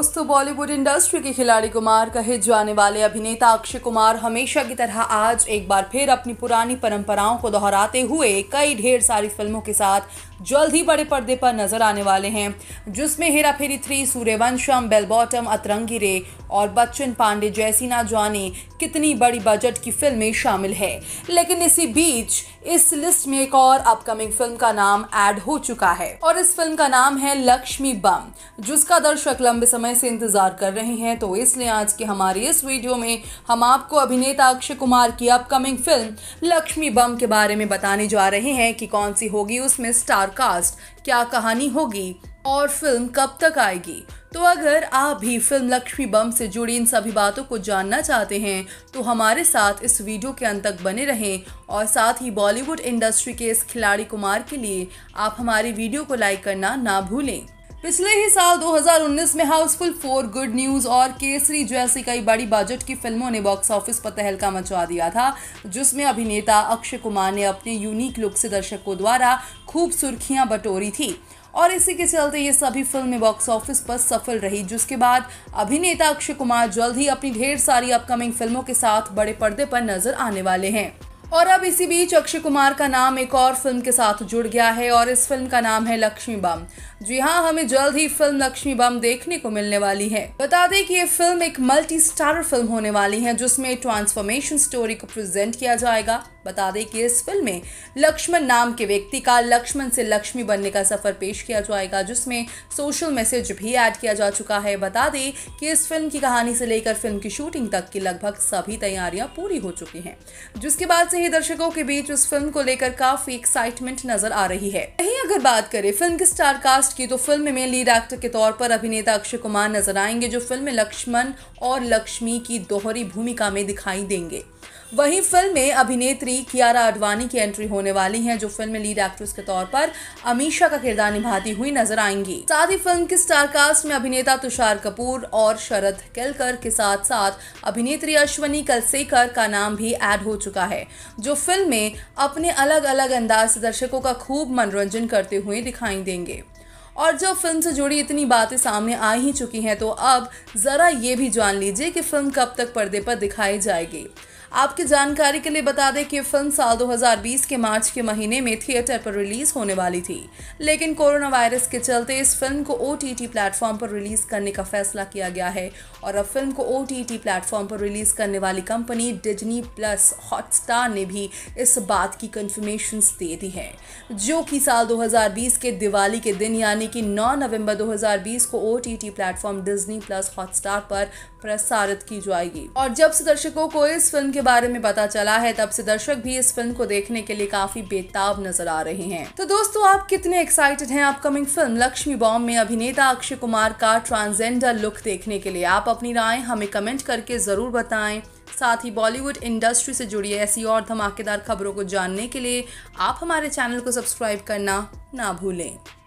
उस तो बॉलीवुड इंडस्ट्री के खिलाड़ी कुमार कहे जाने वाले अभिनेता अक्षय कुमार हमेशा की तरह आज एक बार फिर अपनी पुरानी परंपराओं को दोहराते हुए कई ढेर सारी फिल्मों के साथ जल्द ही बड़े पर्दे पर नजर आने वाले हैं जिसमें हेरा फेरी थ्री सूर्यवंशम बेलबॉटम अतरंगी रे और बच्चन पांडे जैसी ना जाने कितनी बड़ी बजट की फिल्में शामिल है लेकिन इसी बीच इस लिस्ट में एक और अपकमिंग फिल्म का नाम ऐड हो चुका है और इस फिल्म का नाम है लक्ष्मी बम जिसका दर्शक लंबे समय से इंतजार कर रहे हैं तो इसलिए आज के हमारे इस वीडियो में हम आपको अभिनेता अक्षय कुमार की अपकमिंग फिल्म लक्ष्मी बम के बारे में बताने जा रहे हैं कि कौन सी होगी उसमें स्टार कास्ट क्या कहानी होगी और फिल्म कब तक आएगी तो अगर आप भी फिल्म लक्ष्मी बम से जुड़ी इन सभी बातों को जानना चाहते हैं तो हमारे साथ इस वीडियो के अंत तक बने रहें और साथ ही बॉलीवुड इंडस्ट्री के इस खिलाड़ी कुमार के लिए आप हमारी वीडियो को लाइक करना ना भूलें पिछले ही साल 2019 में हाउसफुल फोर गुड न्यूज और केसरी जैसी कई बड़ी बजट की फिल्मों ने बॉक्स ऑफिस पर तहलका मचा दिया था जिसमें अभिनेता अक्षय कुमार ने अपने यूनिक लुक से दर्शकों द्वारा खूब सुर्खियां बटोरी थी और इसी के चलते ये सभी फिल्में बॉक्स ऑफिस पर सफल रही जिसके बाद अभिनेता अक्षय कुमार जल्द ही अपनी ढेर सारी अपकमिंग फिल्मों के साथ बड़े पर्दे पर नजर आने वाले हैं और अब इसी बीच अक्षय कुमार का नाम एक और फिल्म के साथ जुड़ गया है और इस फिल्म का नाम है लक्ष्मी बम जी हाँ हमें जल्द ही फिल्म लक्ष्मी बम देखने को मिलने वाली है बता दें कि ये फिल्म एक मल्टी स्टारर फिल्म होने वाली है जिसमें ट्रांसफॉर्मेशन स्टोरी को प्रेजेंट किया जाएगा बता दें कि इस फिल्म में लक्ष्मण नाम के व्यक्ति का लक्ष्मण से लक्ष्मी बनने का सफर पेश किया जाएगा जिसमें सोशल मैसेज भी ऐड किया जा चुका है बता दें कि इस फिल्म की कहानी से लेकर फिल्म की शूटिंग तक की लगभग सभी तैयारियां पूरी हो चुकी हैं जिसके बाद से से ही दर्शकों के बीच उस फिल्म को लेकर काफी एक्साइटमेंट नजर आ रही है यही अगर बात करें फिल्म के स्टार कास्ट की तो फिल्म में लीड एक्टर के तौर पर अभिनेता अक्षय कुमार नजर आएंगे जो फिल्म में लक्ष्मण और लक्ष्मी की दोहरी भूमिका में दिखाई देंगे वहीं फिल्म में अभिनेत्री कियारा आडवाणी की एंट्री होने वाली है जो फिल्म में लीड एक्ट्रेस के तौर पर अमीशा का किरदार निभाती हुई नजर आएंगी साथ ही फिल्म के स्टारकास्ट में अभिनेता तुषार कपूर और शरद केलकर के साथ साथ अभिनेत्री अश्वनी कलसेकर का नाम भी ऐड हो चुका है जो फिल्म में अपने अलग अलग अंदाज से दर्शकों का खूब मनोरंजन करते हुए दिखाई देंगे और जब फिल्म से जुड़ी इतनी बातें सामने आ ही चुकी हैं तो अब ज़रा ये भी जान लीजिए कि फिल्म कब तक पर्दे पर दिखाई जाएगी आपकी जानकारी के लिए बता दें कि फिल्म साल 2020 के मार्च के महीने में थिएटर पर रिलीज होने वाली थी लेकिन कोरोना वायरस के चलते इस फिल्म को ओ प्लेटफॉर्म पर रिलीज करने का फैसला किया गया है और अब फिल्म को ओ प्लेटफॉर्म पर रिलीज करने वाली कंपनी डिजनी प्लस हॉटस्टार ने भी इस बात की कन्फर्मेशन दे दी है जो कि साल 2020 के दिवाली के दिन यानी कि 9 नवंबर 2020 को ओ प्लेटफॉर्म डिजनी प्लस हॉटस्टार पर प्रसारित की जाएगी और जब से दर्शकों को इस फिल्म के के बारे में पता चला है तब से दर्शक भी इस फिल्म को देखने के लिए काफी बेताब नजर आ रहे हैं तो दोस्तों आप कितने एक्साइटेड हैं अपकमिंग फिल्म लक्ष्मी बॉम्ब में अभिनेता अक्षय कुमार का ट्रांसजेंडर लुक देखने के लिए आप अपनी राय हमें कमेंट करके जरूर बताएं साथ ही बॉलीवुड इंडस्ट्री से जुड़ी ऐसी और धमाकेदार खबरों को जानने के लिए आप हमारे चैनल को सब्सक्राइब करना ना भूलें